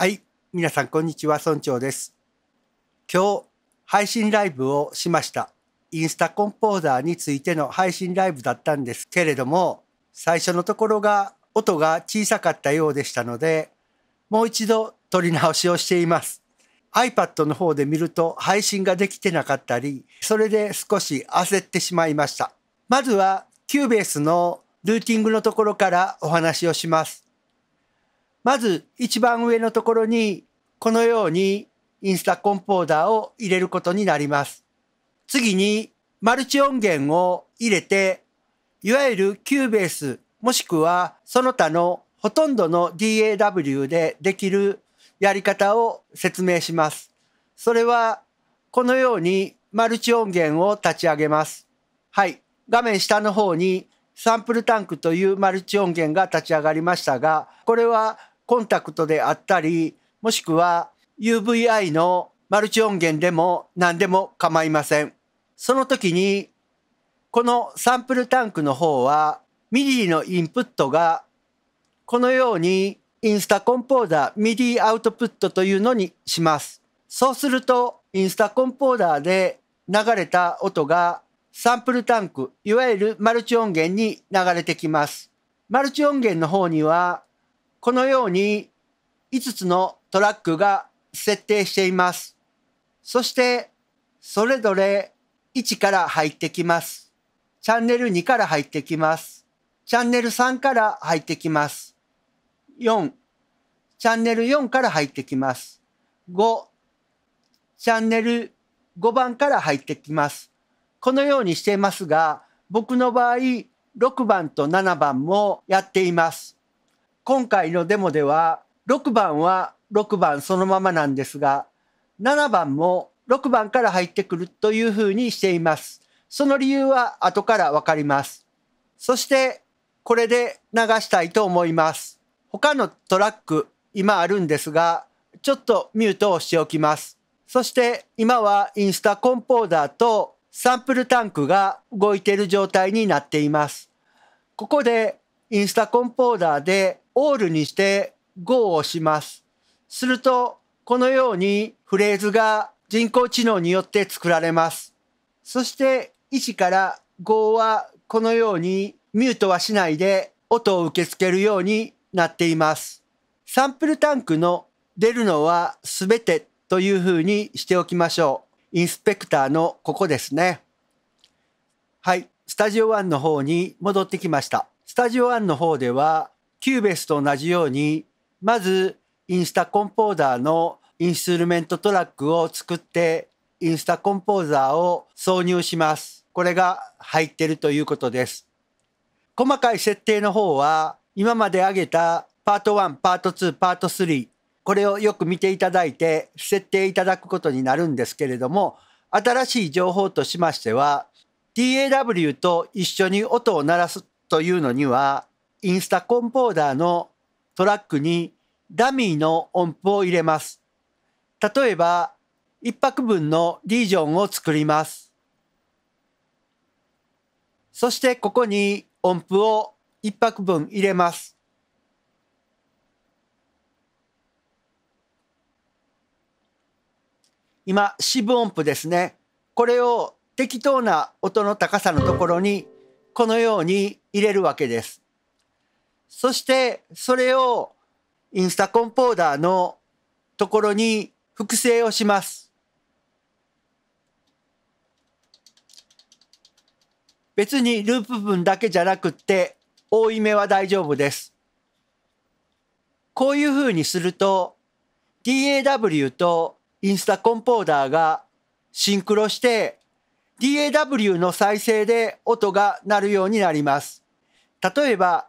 はい、皆さんこんにちは、村長です。今日、配信ライブをしました。インスタコンポーザーについての配信ライブだったんですけれども、最初のところが音が小さかったようでしたので、もう一度撮り直しをしています。iPad の方で見ると配信ができてなかったり、それで少し焦ってしまいました。まずは、キューベースのルーティングのところからお話をします。まず一番上のところにこのようにインスタコンポーダーを入れることになります。次にマルチ音源を入れて、いわゆるキューベースもしくはその他のほとんどの DAW でできるやり方を説明します。それはこのようにマルチ音源を立ち上げます。はい。画面下の方にサンプルタンクというマルチ音源が立ち上がりましたが、これはコンタクトであったり、もしくは UVI のマルチ音源でも何でも構いません。その時に、このサンプルタンクの方は、MIDI のインプットが、このようにインスタコンポーダー MIDI アウトプットというのにします。そうすると、インスタコンポーダーで流れた音がサンプルタンク、いわゆるマルチ音源に流れてきます。マルチ音源の方にはこのように5つのトラックが設定しています。そしてそれぞれ1から入ってきます。チャンネル2から入ってきます。チャンネル3から入ってきます。4、チャンネル4から入ってきます。5、チャンネル5番から入ってきます。このようにしていますが、僕の場合、6番と7番もやっています。今回のデモでは6番は6番そのままなんですが7番も6番から入ってくるというふうにしています。その理由は後からわかります。そしてこれで流したいと思います。他のトラック今あるんですがちょっとミュートをしておきます。そして今はインスタコンポーダーとサンプルタンクが動いている状態になっています。ここでインスタコンポーダーでオールにして5をします。すると、このようにフレーズが人工知能によって作られます。そして1から5はこのようにミュートはしないで音を受け付けるようになっています。サンプルタンクの出るのは全てというふうにしておきましょう。インスペクターのここですね。はい。スタジオ1の方に戻ってきました。スタジオ1の方ではキューベースと同じようにまずインスタコンポーザーのインストゥルメントトラックを作ってインスタコンポーザーを挿入します。これが入ってるということです。細かい設定の方は今まで挙げたパート1、パート2、パート3これをよく見ていただいて設定いただくことになるんですけれども新しい情報としましては DAW と一緒に音を鳴らすというのにはインスタコンポーダーのトラックにダミーの音符を入れます。例えば、一拍分のリージョンを作ります。そしてここに音符を一拍分入れます。今、四分音符ですね。これを適当な音の高さのところにこのように入れるわけです。そしてそれをインスタコンポーダーのところに複製をします。別にループ分だけじゃなくって多い目は大丈夫です。こういうふうにすると DAW とインスタコンポーダーがシンクロして DAW の再生で音が鳴るようになります。例えば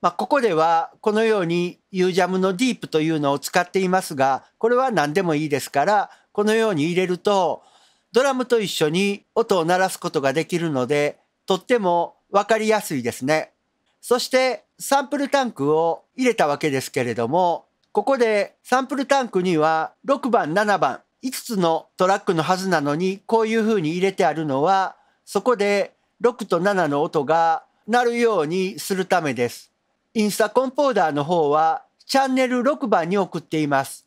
まあ、ここではこのように UJAM のディープというのを使っていますがこれは何でもいいですからこのように入れるとドラムと一緒に音を鳴らすことができるのでとっても分かりやすいですね。そしてサンプルタンクを入れたわけですけれどもここでサンプルタンクには6番7番5つのトラックのはずなのにこういうふうに入れてあるのはそこで6と7の音が鳴るようにするためです。インスタコンポーダーの方はチャンネル6番に送っています。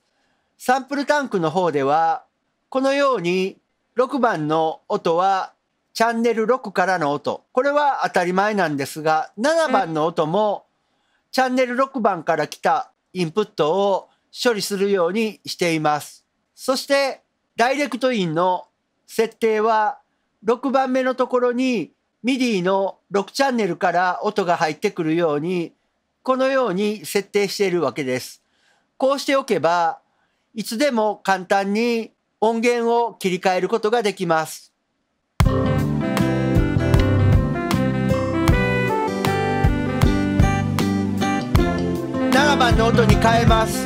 サンプルタンクの方では、このように6番の音はチャンネル6からの音。これは当たり前なんですが、7番の音もチャンネル6番から来たインプットを処理するようにしています。そして、ダイレクトインの設定は6番目のところに MIDI の6チャンネルから音が入ってくるようにこのように設定しているわけです。こうしておけば、いつでも簡単に音源を切り替えることができます。7番の音に変えます。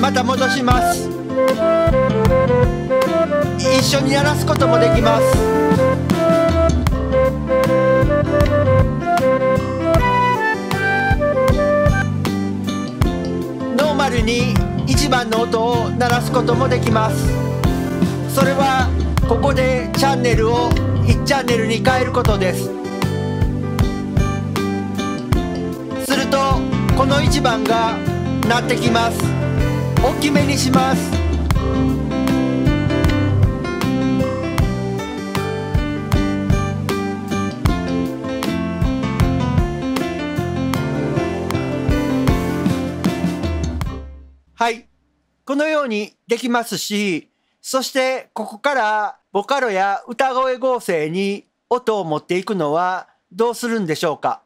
また戻します。一緒に鳴らすこともできますノーマルに一番の音を鳴らすこともできますそれはここでチャンネルを1チャンネルに変えることですするとこの1番が鳴ってきます大きめにしますこのようにできますし、そしてここからボカロや歌声合成に音を持っていくのはどうするんでしょうか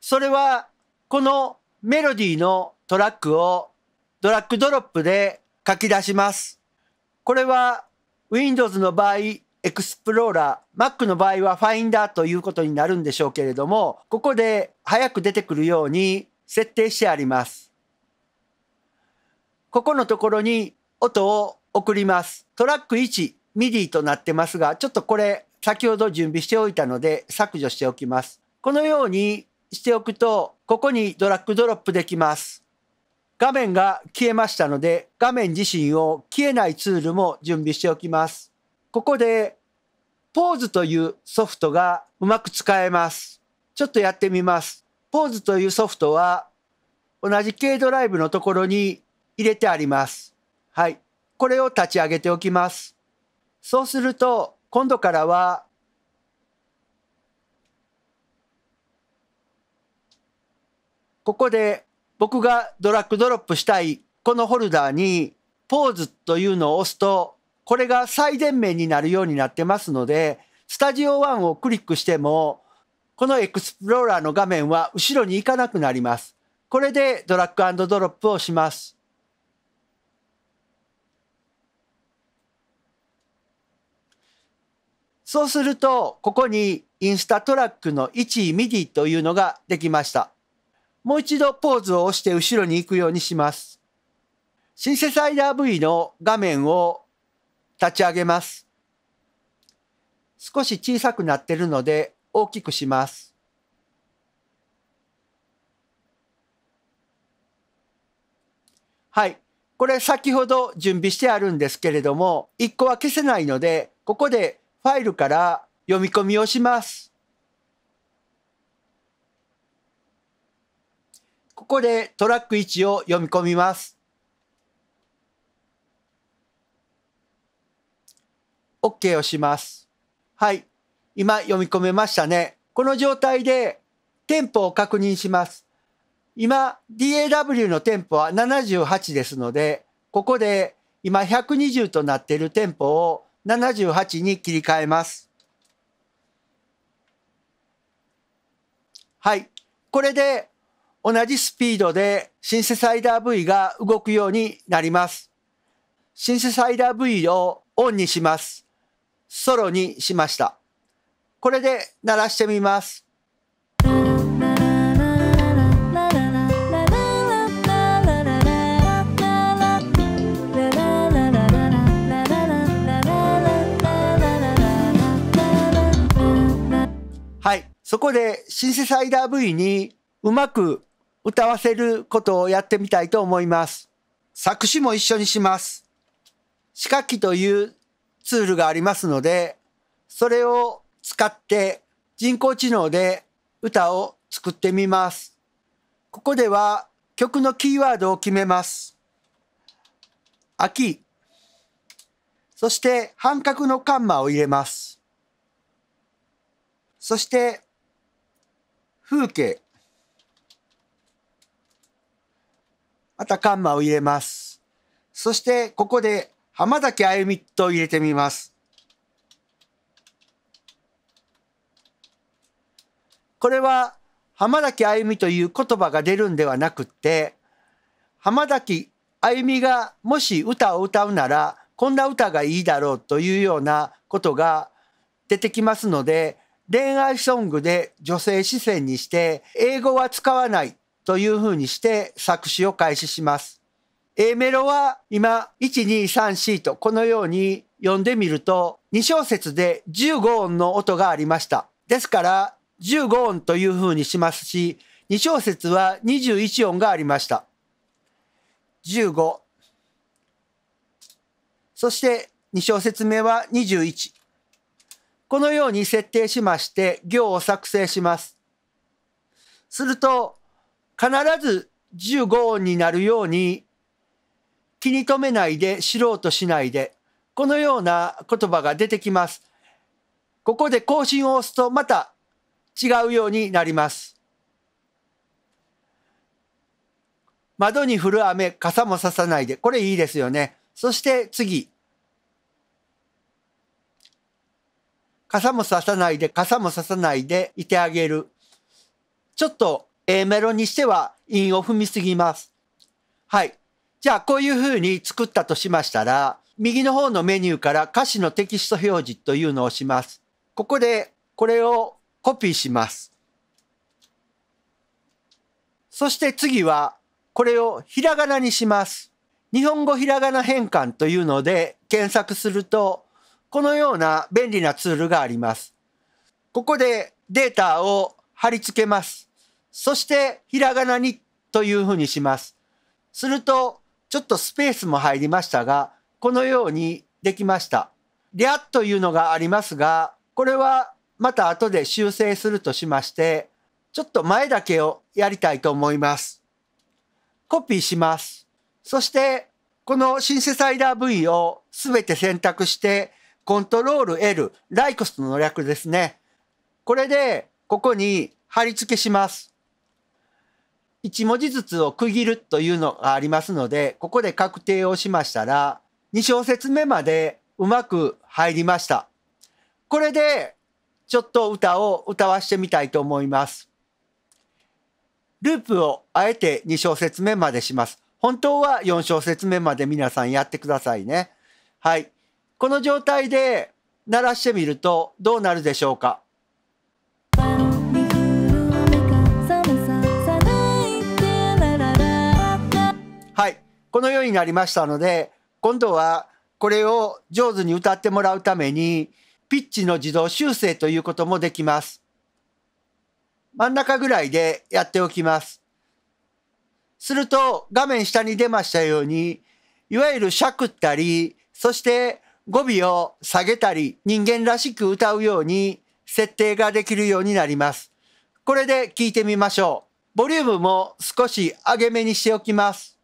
それはこのメロディーのトラックをドラッグドロップで書き出します。これは Windows の場合 Explorer、Mac の場合は Finder ということになるんでしょうけれども、ここで早く出てくるように設定してあります。ここのところに音を送ります。トラック1、ミディとなってますが、ちょっとこれ先ほど準備しておいたので削除しておきます。このようにしておくと、ここにドラッグドロップできます。画面が消えましたので、画面自身を消えないツールも準備しておきます。ここで、ポーズというソフトがうまく使えます。ちょっとやってみます。ポーズというソフトは、同じ軽ドライブのところに入れてあります。はい。これを立ち上げておきます。そうすると、今度からは、ここで僕がドラッグドロップしたいこのホルダーにポーズというのを押すと、これが最前面になるようになってますので、スタジオ1をクリックしても、このエクスプローラーの画面は後ろに行かなくなります。これでドラッグドロップをします。そうすると、ここにインスタトラックの1位ミディというのができました。もう一度ポーズを押して後ろに行くようにします。シンセサイダー V の画面を立ち上げます。少し小さくなってるので大きくします。はい。これ先ほど準備してあるんですけれども、1個は消せないので、ここでファイルから読み込みをします。ここでトラック1を読み込みます。OK をします。はい。今読み込めましたね。この状態でテンポを確認します。今 DAW のテンポは78ですので、ここで今120となっているテンポを78に切り替えます。はい。これで同じスピードでシンセサイダー V が動くようになります。シンセサイダー V をオンにします。ソロにしました。これで鳴らしてみます。そこでシンセサイダー部位にうまく歌わせることをやってみたいと思います。作詞も一緒にします。四角機というツールがありますので、それを使って人工知能で歌を作ってみます。ここでは曲のキーワードを決めます。秋。そして半角のカンマを入れます。そして風景。またカンマを入れます。そしてここで浜崎あゆみと入れてみます。これは浜崎あゆみという言葉が出るんではなくて浜崎あゆみがもし歌を歌うならこんな歌がいいだろうというようなことが出てきますので恋愛ソングで女性視線にして英語は使わないというふうにして作詞を開始します。A メロは今1234とこのように読んでみると2小節で15音の音がありました。ですから15音というふうにしますし2小節は21音がありました。15そして2小節目は21。このように設定しまして行を作成します。すると、必ず15音になるように、気に留めないで知ろうとしないで、このような言葉が出てきます。ここで更新を押すとまた違うようになります。窓に降る雨、傘もささないで。これいいですよね。そして次。傘もささないで、傘もささないでいてあげる。ちょっと A メロにしては韻を踏みすぎます。はい。じゃあ、こういう風に作ったとしましたら、右の方のメニューから歌詞のテキスト表示というのをします。ここでこれをコピーします。そして次はこれをひらがなにします。日本語ひらがな変換というので検索するとこのような便利なツールがあります。ここでデータを貼り付けます。そしてひらがなにというふうにします。すると、ちょっとスペースも入りましたが、このようにできました。リャというのがありますが、これはまた後で修正するとしまして、ちょっと前だけをやりたいと思います。コピーします。そして、このシンセサイダー V をすべて選択してコントロール L、ライコスの略ですね。これで、ここに貼り付けします。1文字ずつを区切るというのがありますので、ここで確定をしましたら、2小節目までうまく入りました。これで、ちょっと歌を歌わしてみたいと思います。ループをあえて2小節目までします。本当は4小節目まで皆さんやってくださいね。はい。この状態で鳴らしてみるとどうなるでしょうかはいこのようになりましたので今度はこれを上手に歌ってもらうためにピッチの自動修正ということもできます。真ん中ぐらいでやっておきます。すると画面下に出ましたようにいわゆるしゃくったりそして語尾を下げたり人間らしく歌うように設定ができるようになります。これで聞いてみましょう。ボリュームも少し上げ目にしておきます。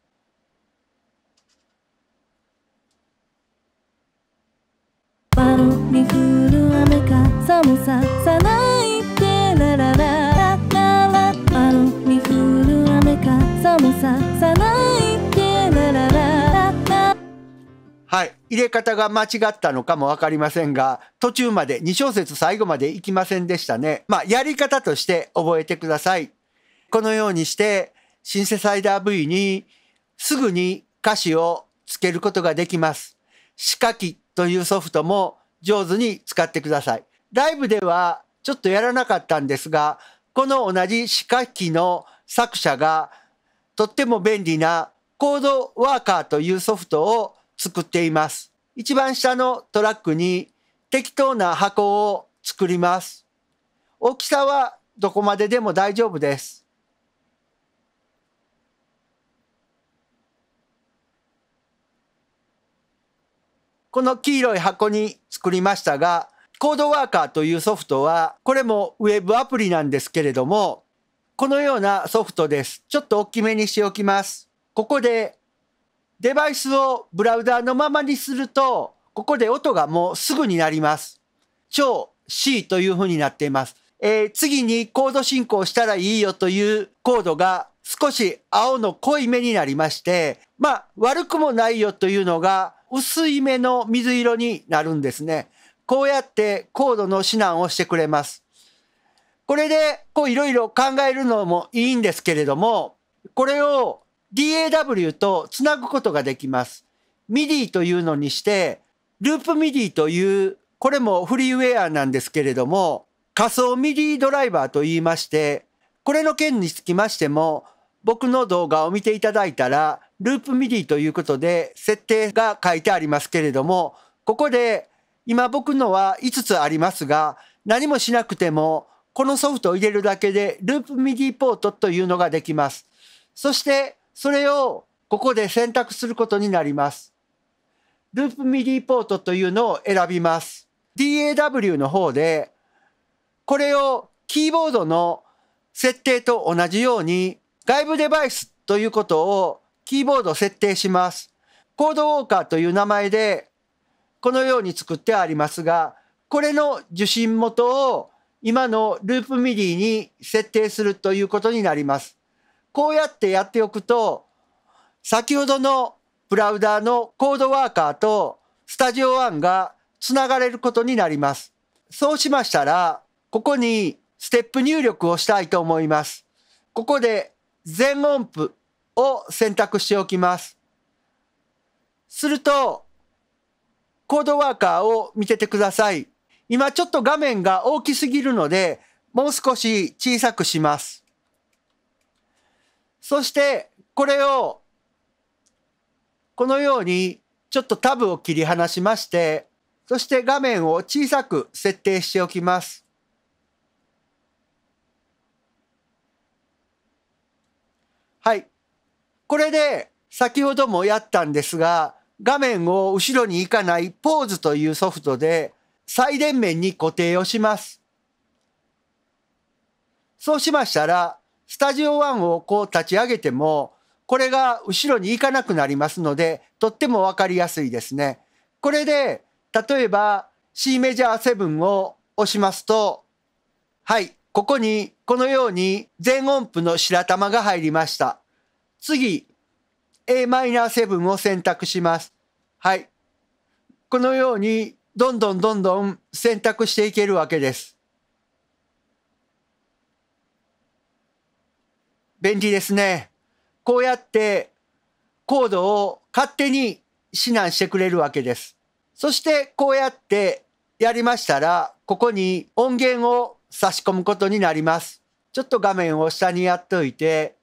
に降る雨か寒ささないってララララララに降る雨か寒ささないはい。入れ方が間違ったのかもわかりませんが、途中まで2小節最後までいきませんでしたね。まあ、やり方として覚えてください。このようにして、シンセサイダー V にすぐに歌詞をつけることができます。仕掛機というソフトも上手に使ってください。ライブではちょっとやらなかったんですが、この同じ仕掛機の作者がとっても便利なコードワーカーというソフトを作っています。一番下のトラックに適当な箱を作ります。大きさはどこまででも大丈夫です。この黄色い箱に作りましたが、コードワーカーというソフトは、これもウェブアプリなんですけれども、このようなソフトです。ちょっと大きめにしておきます。ここでデバイスをブラウザーのままにすると、ここで音がもうすぐになります。超 C という風になっています。えー、次にコード進行したらいいよというコードが少し青の濃い目になりまして、まあ悪くもないよというのが薄い目の水色になるんですね。こうやってコードの指南をしてくれます。これでこういろいろ考えるのもいいんですけれども、これを DAW とつなぐことができます。MIDI というのにして、ループ MIDI という、これもフリーウェアなんですけれども、仮想 MIDI ドライバーと言いまして、これの件につきましても、僕の動画を見ていただいたら、ループ MIDI ということで設定が書いてありますけれども、ここで今僕のは5つありますが、何もしなくても、このソフトを入れるだけでループ MIDI ポートというのができます。そしてそれをここで選択することになります。ループミディポートというのを選びます。DAW の方で、これをキーボードの設定と同じように外部デバイスということをキーボード設定します。コードウォーカーという名前でこのように作ってありますが、これの受信元を今のループミディに設定するということになります。こうやってやっておくと、先ほどのブラウダーのコードワーカーとスタジオワンがつながれることになります。そうしましたら、ここにステップ入力をしたいと思います。ここで全音符を選択しておきます。すると、コードワーカーを見ててください。今ちょっと画面が大きすぎるので、もう少し小さくします。そしてこれをこのようにちょっとタブを切り離しましてそして画面を小さく設定しておきます。はい。これで先ほどもやったんですが画面を後ろに行かないポーズというソフトで最電面に固定をします。そうしましたらスタジオ1をこう立ち上げても、これが後ろに行かなくなりますので、とってもわかりやすいですね。これで、例えば C メジャー7を押しますと、はい、ここにこのように全音符の白玉が入りました。次、Am7 を選択します。はい。このように、どんどんどんどん選択していけるわけです。便利ですね。こうやってコードを勝手に指南してくれるわけです。そしてこうやってやりましたら、ここに音源を差し込むことになります。ちょっと画面を下にやっといて、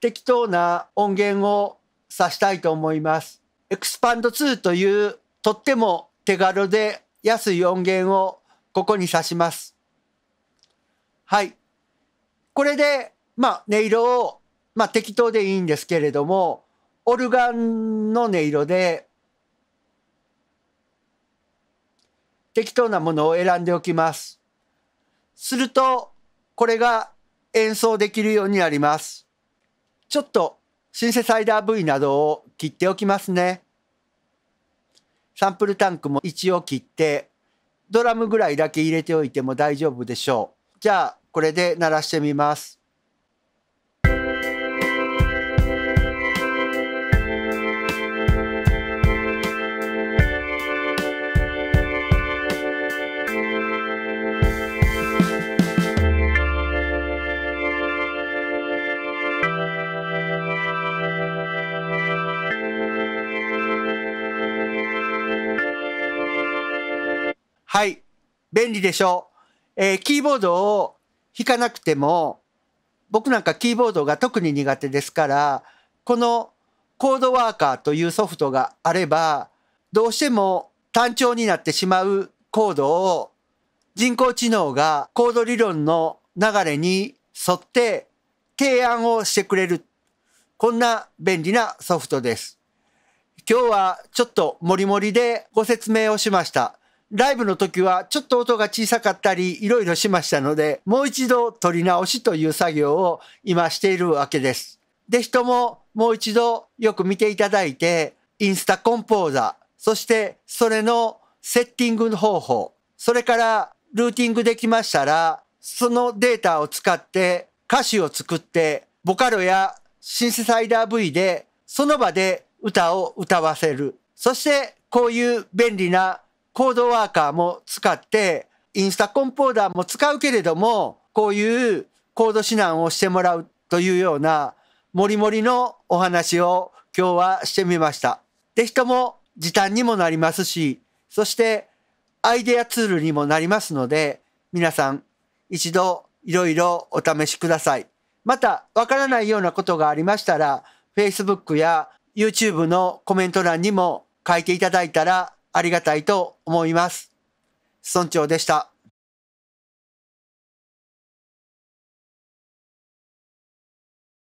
適当な音源を挿したいと思います。エクスパンド2というとっても手軽で安い音源をここに差します。はい。これでまあ、音色を、まあ、適当でいいんですけれども、オルガンの音色で、適当なものを選んでおきます。すると、これが演奏できるようになります。ちょっとシンセサイダー部位などを切っておきますね。サンプルタンクも一応切って、ドラムぐらいだけ入れておいても大丈夫でしょう。じゃあ、これで鳴らしてみます。便利でしょう。えー、キーボードを弾かなくても、僕なんかキーボードが特に苦手ですから、このコードワーカーというソフトがあれば、どうしても単調になってしまうコードを人工知能がコード理論の流れに沿って提案をしてくれる。こんな便利なソフトです。今日はちょっとモリモリでご説明をしました。ライブの時はちょっと音が小さかったりいろいろしましたので、もう一度撮り直しという作業を今しているわけです。で、人ももう一度よく見ていただいて、インスタコンポーザー、そしてそれのセッティング方法、それからルーティングできましたら、そのデータを使って歌詞を作って、ボカロやシンセサイダー V でその場で歌を歌わせる。そしてこういう便利なコードワーカーも使って、インスタコンポーダーも使うけれども、こういうコード指南をしてもらうというような、もりもりのお話を今日はしてみました。ひとも時短にもなりますし、そしてアイデアツールにもなりますので、皆さん一度いろいろお試しください。また、わからないようなことがありましたら、Facebook や YouTube のコメント欄にも書いていただいたらありがたいと思います。村長でした。